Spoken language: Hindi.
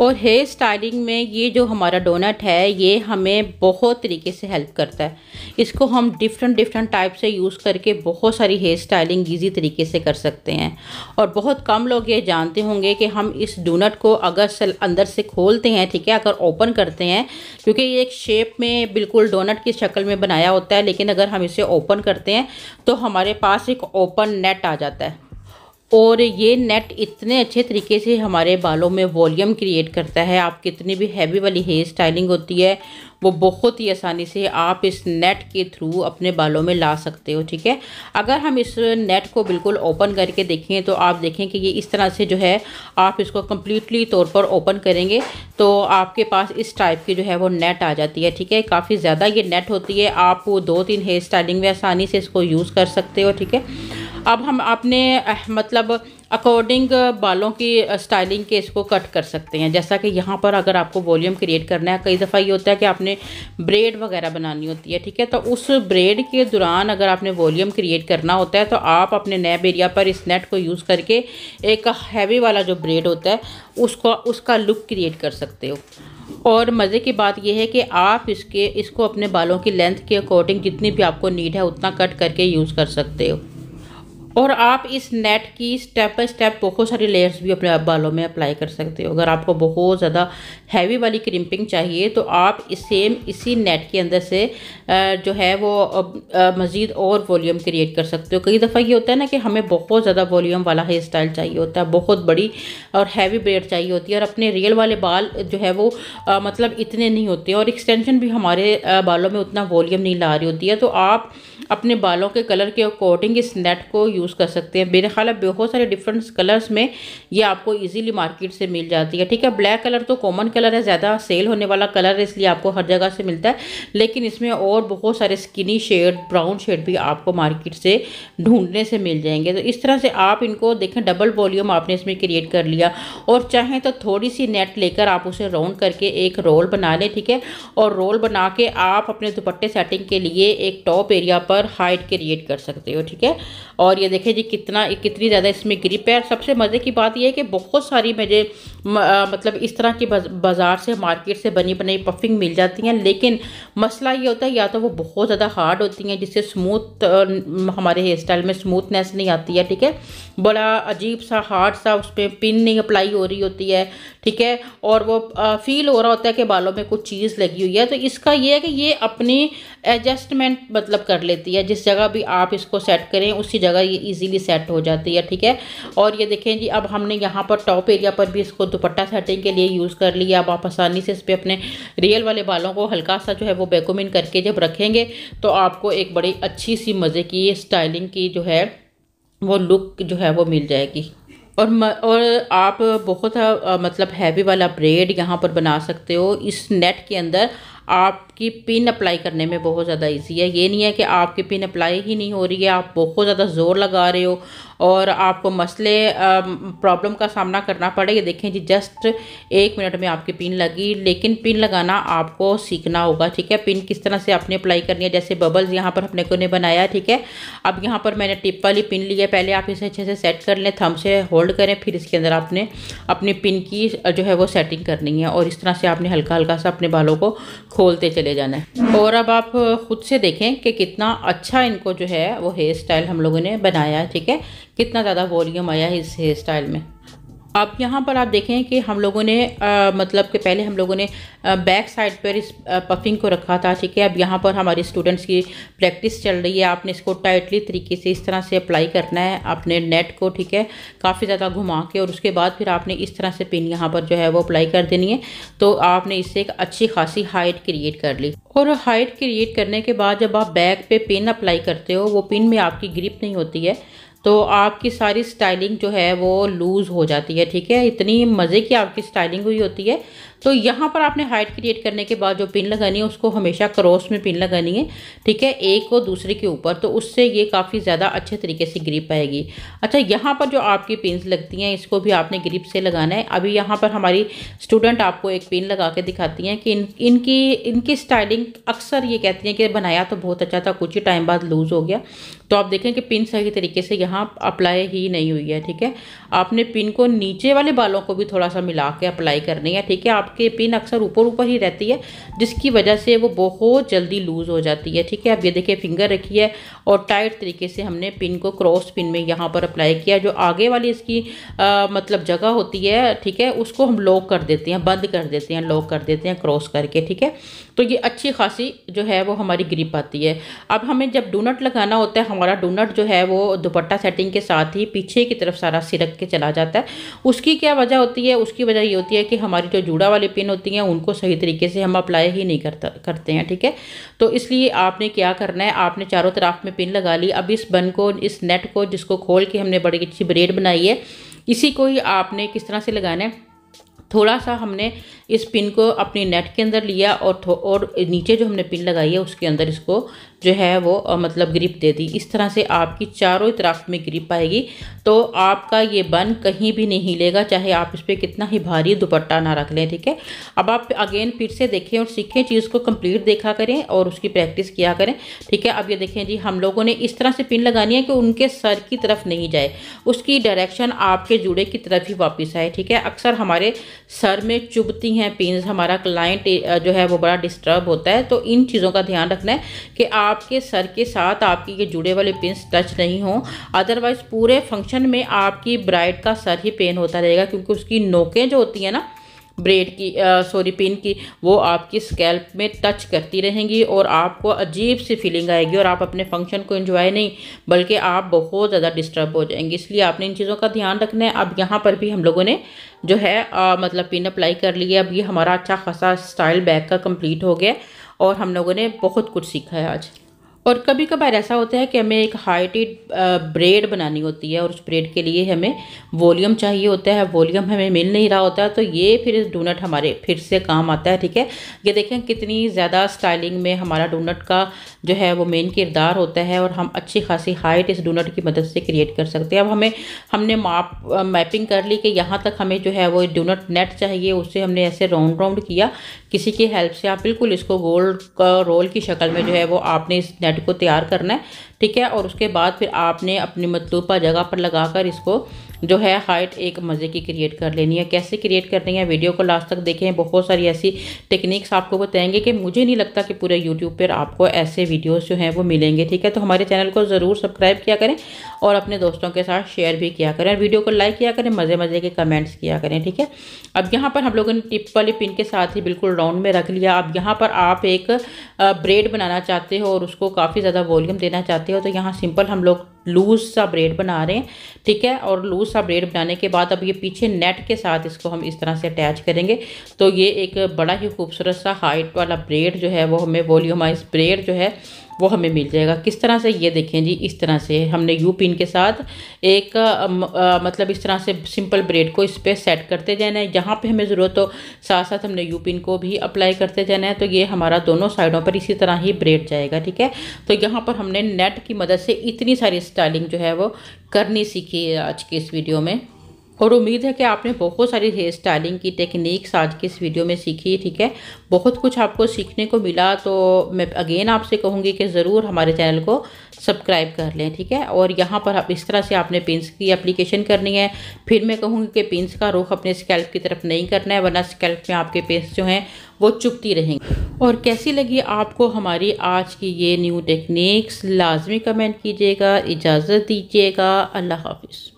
और हेयर स्टाइलिंग में ये जो हमारा डोनट है ये हमें बहुत तरीके से हेल्प करता है इसको हम डिफरेंट डिफरेंट टाइप से यूज़ करके बहुत सारी हेयर स्टाइलिंग ईजी तरीके से कर सकते हैं और बहुत कम लोग ये जानते होंगे कि हम इस डोनट को अगर से अंदर से खोलते हैं ठीक है अगर ओपन करते हैं क्योंकि ये एक शेप में बिल्कुल डोनट की शक्ल में बनाया होता है लेकिन अगर हम इसे ओपन करते हैं तो हमारे पास एक ओपन नेट आ जाता है और ये नेट इतने अच्छे तरीके से हमारे बालों में वॉल्यूम क्रिएट करता है आप कितनी भी हैवी वाली हेयर स्टाइलिंग होती है वो बहुत ही आसानी से आप इस नेट के थ्रू अपने बालों में ला सकते हो ठीक है अगर हम इस नेट को बिल्कुल ओपन करके देखें तो आप देखें कि ये इस तरह से जो है आप इसको कम्प्लीटली तौर पर ओपन करेंगे तो आपके पास इस टाइप की जो है वो नेट आ जाती है ठीक है काफ़ी ज़्यादा ये नेट होती है आप दो तीन हेयर स्टाइलिंग में आसानी से इसको यूज़ कर सकते हो ठीक है अब हम अपने मतलब अकॉर्डिंग बालों की स्टाइलिंग के इसको कट कर सकते हैं जैसा कि यहाँ पर अगर आपको वॉल्यूम क्रिएट करना है कई दफ़ा ये होता है कि आपने ब्रेड वगैरह बनानी होती है ठीक है तो उस ब्रेड के दौरान अगर आपने वॉल्यूम क्रिएट करना होता है तो आप अपने नैब एरिया पर इस नेट को यूज़ करके एक हैवी वाला जो ब्रेड होता है उसको उसका लुक क्रिएट कर सकते हो और मज़े की बात यह है कि आप इसके इसको अपने बालों की लेंथ के अकॉर्डिंग जितनी भी आपको नीड है उतना कट करके यूज़ कर सकते हो और आप इस नेट की स्टेप बाई स्टेप बहुत सारी लेयर्स भी अपने बालों में अप्लाई कर सकते हो अगर आपको बहुत ज़्यादा हैवी वाली क्रिम्पिंग चाहिए तो आप इस सेम इसी नेट के अंदर से जो है वो मज़ीद और वॉल्यूम क्रिएट कर सकते हो कई दफ़ा ये होता है ना कि हमें बहुत ज़्यादा वॉल्यूम वाला हेयर स्टाइल चाहिए होता है बहुत बड़ी और हैवी ब्रेड चाहिए होती है और अपने रियल वाले बाल जो है वो मतलब इतने नहीं होते और एक्सटेंशन भी हमारे बालों में उतना वॉल्यूम नहीं ला रही होती है तो आप अपने बालों के कलर के अकॉर्डिंग इस नेट को यूज़ यूज़ कर सकते हैं मेरे ख्याल बहुत सारे डिफरेंट कलर्स में ये आपको ईजिली मार्केट से मिल जाती है ठीक है ब्लैक कलर तो कॉमन कलर है ज़्यादा सेल होने वाला कलर है इसलिए आपको हर जगह से मिलता है लेकिन इसमें और बहुत सारे स्किनी शेड ब्राउन शेड भी आपको मार्केट से ढूंढने से मिल जाएंगे तो इस तरह से आप इनको देखें डबल वॉल्यूम आपने इसमें क्रिएट कर लिया और चाहें तो थोड़ी सी नेट लेकर आप उसे राउंड करके एक रोल बना लें ठीक है और रोल बना के आप अपने दुपट्टे सेटिंग के लिए एक टॉप एरिया पर हाइट क्रिएट कर सकते हो ठीक है और ये देखिए जी कितना कितनी ज़्यादा इसमें ग्रिप है सबसे मज़े की बात यह है कि बहुत सारी मुझे मतलब इस तरह की बाज़ार से मार्केट से बनी बनी पफिंग मिल जाती हैं लेकिन मसला ये होता है या तो वो बहुत ज़्यादा हार्ड होती हैं जिससे स्मूथ हमारे हेयर स्टाइल में स्मूथनेस नहीं आती है ठीक है बड़ा अजीब सा हार्ड सा उस पर पिन नहीं अप्लाई हो रही होती है ठीक है और वो फील हो रहा होता है कि बालों में कुछ चीज़ लगी हुई है तो इसका ये है कि ये अपनी एडजस्टमेंट मतलब कर लेती है जिस जगह भी आप इसको सेट करें उसी जगह इजीली सेट हो जाती है ठीक है और ये देखें जी अब हमने यहाँ पर टॉप एरिया पर भी इसको दुपट्टा सेटिंग के लिए यूज़ कर लिया अब आप आसानी से इस पर अपने रियल वाले बालों को हल्का सा जो है वो बेकोमिन करके जब रखेंगे तो आपको एक बड़ी अच्छी सी मज़े की स्टाइलिंग की जो है वो लुक जो है वो मिल जाएगी और म, और आप बहुत मतलब हैवी वाला ब्रेड यहाँ पर बना सकते हो इस नेट के अंदर आप आपकी पिन अप्लाई करने में बहुत ज़्यादा इजी है ये नहीं है कि आपकी पिन अप्लाई ही नहीं हो रही है आप बहुत ज़्यादा ज़ोर लगा रहे हो और आपको मसले प्रॉब्लम का सामना करना पड़ेगा देखें जी जस्ट एक मिनट में आपकी पिन लगी लेकिन पिन लगाना आपको सीखना होगा ठीक है पिन किस तरह से आपने अप्लाई करनी है जैसे बबल्स यहाँ पर अपने को ने बनाया ठीक है अब यहाँ पर मैंने टिप वाली पिन ली है पहले आप इसे अच्छे से सेट कर लें थम से होल्ड करें फिर इसके अंदर आपने अपनी पिन की जो है वो सेटिंग करनी है और इस तरह से आपने हल्का हल्का सा अपने बालों को खोलते चले चले जाना है और अब आप ख़ुद से देखें कि कितना अच्छा इनको जो है वो हेयर स्टाइल हम लोगों ने बनाया है ठीक है कितना ज़्यादा वॉल्यूम आया है इस हेयर स्टाइल में अब यहाँ पर आप देखें कि हम लोगों ने आ, मतलब कि पहले हम लोगों ने आ, बैक साइड पर इस आ, पफिंग को रखा था ठीक है अब यहाँ पर हमारे स्टूडेंट्स की प्रैक्टिस चल रही है आपने इसको टाइटली तरीके से इस तरह से अप्लाई करना है अपने नेट को ठीक है काफ़ी ज़्यादा घुमा के और उसके बाद फिर आपने इस तरह से पिन यहाँ पर जो है वो अप्लाई कर देनी है तो आपने इससे एक अच्छी खासी हाइट क्रिएट कर ली और हाइट क्रिएट करने के बाद जब आप बैक पर पिन अप्लाई करते हो वो पिन में आपकी ग्रिप नहीं होती है तो आपकी सारी स्टाइलिंग जो है वो लूज़ हो जाती है ठीक है इतनी मज़े की आपकी स्टाइलिंग हुई होती है तो यहाँ पर आपने हाइट क्रिएट करने के बाद जो पिन लगानी है उसको हमेशा क्रॉस में पिन लगानी है ठीक है एक को दूसरे के ऊपर तो उससे ये काफ़ी ज़्यादा अच्छे तरीके से ग्रिप आएगी अच्छा यहाँ पर जो आपकी पिन लगती हैं इसको भी आपने ग्रिप से लगाना है अभी यहाँ पर हमारी स्टूडेंट आपको एक पिन लगा के दिखाती हैं कि इन इनकी इनकी स्टाइलिंग अक्सर ये कहती हैं कि बनाया तो बहुत अच्छा था कुछ ही टाइम बाद लूज़ हो गया तो आप देखें कि पिन सही तरीके से यहाँ यहाँ अप्लाई ही नहीं हुई है ठीक है आपने पिन को नीचे वाले बालों को भी थोड़ा सा मिला के अप्लाई करनी है ठीक है आपके पिन अक्सर ऊपर ऊपर ही रहती है जिसकी वजह से वो बहुत जल्दी लूज़ हो जाती है ठीक है अब ये देखिए फिंगर रखी है और टाइट तरीके से हमने पिन को क्रॉस पिन में यहाँ पर अप्लाई किया जो आगे वाली इसकी आ, मतलब जगह होती है ठीक है उसको हम लॉक कर देते हैं बंद कर देते हैं लॉक कर देते हैं क्रॉस करके ठीक है तो ये अच्छी खासी जो है वो हमारी ग्रिप आती है अब हमें जब डोनट लगाना होता है हमारा डोनट जो है वो दुपट्टा सेटिंग के साथ ही पीछे की तरफ सारा सिरक के चला जाता है उसकी क्या वजह होती है उसकी वजह ये होती है कि हमारी जो जूड़ा वाली पिन होती हैं उनको सही तरीके से हम अप्लाई ही नहीं करता करते हैं ठीक है तो इसलिए आपने क्या करना है आपने चारों तरफ में पिन लगा ली अब इस बन को इस नेट को जिसको खोल के हमने बड़ी अच्छी ब्रेड बनाई है इसी को ही आपने किस तरह से लगाना है थोड़ा सा हमने इस पिन को अपनी नेट के अंदर लिया और और नीचे जो हमने पिन लगाई है उसके अंदर इसको जो है वो मतलब ग्रिप दे दी इस तरह से आपकी चारों तरफ में ग्रिप आएगी तो आपका ये बन कहीं भी नहीं लेगा चाहे आप इस पर कितना ही भारी दुपट्टा ना रख लें ठीक है अब आप अगेन फिर से देखें और सीखें चीज़ को कंप्लीट देखा करें और उसकी प्रैक्टिस किया करें ठीक है अब ये देखें जी हम लोगों ने इस तरह से पिन लगानी है कि उनके सर की तरफ नहीं जाए उसकी डायरेक्शन आपके जुड़े की तरफ ही वापस आए ठीक है अक्सर हमारे सर में चुभती हैं पिन हमारा क्लाइंट जो है वो बड़ा डिस्टर्ब होता है तो इन चीज़ों का ध्यान रखना है कि आप आपके सर के साथ आपकी ये जुड़े वाले पिंस टच नहीं हों अदरवाइज़ पूरे फंक्शन में आपकी ब्राइड का सर ही पेन होता रहेगा क्योंकि उसकी नोकें जो होती हैं ना ब्रेड की सॉरी पिन की वो आपकी स्कैल्प में टच करती रहेंगी और आपको अजीब सी फीलिंग आएगी और आप अपने फंक्शन को इन्जॉय नहीं बल्कि आप बहुत ज़्यादा डिस्टर्ब हो जाएंगे इसलिए आपने इन चीज़ों का ध्यान रखना है अब यहाँ पर भी हम लोगों ने जो है आ, मतलब पिन अप्लाई कर लिया अब ये हमारा अच्छा खासा स्टाइल बैग का कम्प्लीट हो गया और हम लोगों ने बहुत कुछ सीखा है आज और कभी कभार ऐसा होता है कि हमें एक हाइटेड ब्रेड बनानी होती है और उस ब्रेड के लिए हमें वॉल्यूम चाहिए होता है वॉल्यूम हमें मिल नहीं रहा होता तो ये फिर डोनट हमारे फिर से काम आता है ठीक है ये देखें कितनी ज़्यादा स्टाइलिंग में हमारा डोनट का जो है वो मेन किरदार होता है और हम अच्छी खासी हाइट इस डोनट की मदद से क्रिएट कर सकते हैं अब हमें हमने माप मैपिंग कर ली कि यहाँ तक हमें जो है वो डोनट नेट चाहिए उससे हमने ऐसे राउंड राउंड किया किसी की हेल्प से आप बिल्कुल इसको गोल्ड का रोल की शक्ल में जो है वो आपने इस नेट को तैयार करना है ठीक है और उसके बाद फिर आपने अपनी मतलूबा जगह पर लगा कर इसको जो है हाइट एक मज़े की क्रिएट कर लेनी है कैसे क्रिएट करनी है वीडियो को लास्ट तक देखें बहुत सारी ऐसी टेक्निक्स आपको बताएंगे कि मुझे नहीं लगता कि पूरे यूट्यूब पर आपको ऐसे वीडियोज़ जो हैं वो मिलेंगे ठीक है तो हमारे चैनल को ज़रूर सब्सक्राइब किया करें और अपने दोस्तों के साथ शेयर भी किया करें वीडियो को लाइक किया करें मज़े मज़े के कमेंट्स किया करें ठीक है अब यहाँ पर हम लोगों ने टिप वाली पिन के साथ ही बिल्कुल राउंड में रख लिया अब यहाँ पर आप एक ब्रेड बनाना चाहते हो और उसको काफ़ी ज़्यादा वॉल्यूम देना चाहते हो तो यहाँ सिंपल हम लोग लूज सा ब्रेड बना रहे हैं ठीक है और लूज सा ब्रेड बनाने के बाद अब ये पीछे नेट के साथ इसको हम इस तरह से अटैच करेंगे तो ये एक बड़ा ही खूबसूरत सा हाइट वाला ब्रेड जो है वो हमें वॉल्यूमाइज ब्रेड जो है वो हमें मिल जाएगा किस तरह से ये देखें जी इस तरह से हमने यू पिन के साथ एक आ, आ, मतलब इस तरह से सिंपल ब्रेड को इस पर सेट करते जाना है जहाँ पे हमें ज़रूरत हो साथ साथ हमने यू पिन को भी अप्लाई करते जाना है तो ये हमारा दोनों साइडों पर इसी तरह ही ब्रेड जाएगा ठीक है तो यहाँ पर हमने नेट की मदद से इतनी सारी स्टाइलिंग जो है वो करनी सीखी आज के इस वीडियो में और उम्मीद है कि आपने बहुत सारी हेयर स्टाइलिंग की टेक्निक्स आज की इस वीडियो में सीखी ठीक है बहुत कुछ आपको सीखने को मिला तो मैं अगेन आपसे कहूँगी कि ज़रूर हमारे चैनल को सब्सक्राइब कर लें ठीक है और यहाँ पर आप इस तरह से आपने पिंस की एप्लीकेशन करनी है फिर मैं कहूँगी कि पिंस का रुख अपने स्कैल्प की तरफ नहीं करना है वरना स्कैल्प में आपके पिंस जो हैं वो चुपती रहेंगे और कैसी लगी आपको हमारी आज की ये न्यू टेक्निक्स लाजमी कमेंट कीजिएगा इजाज़त दीजिएगा अल्लाह हाफिज़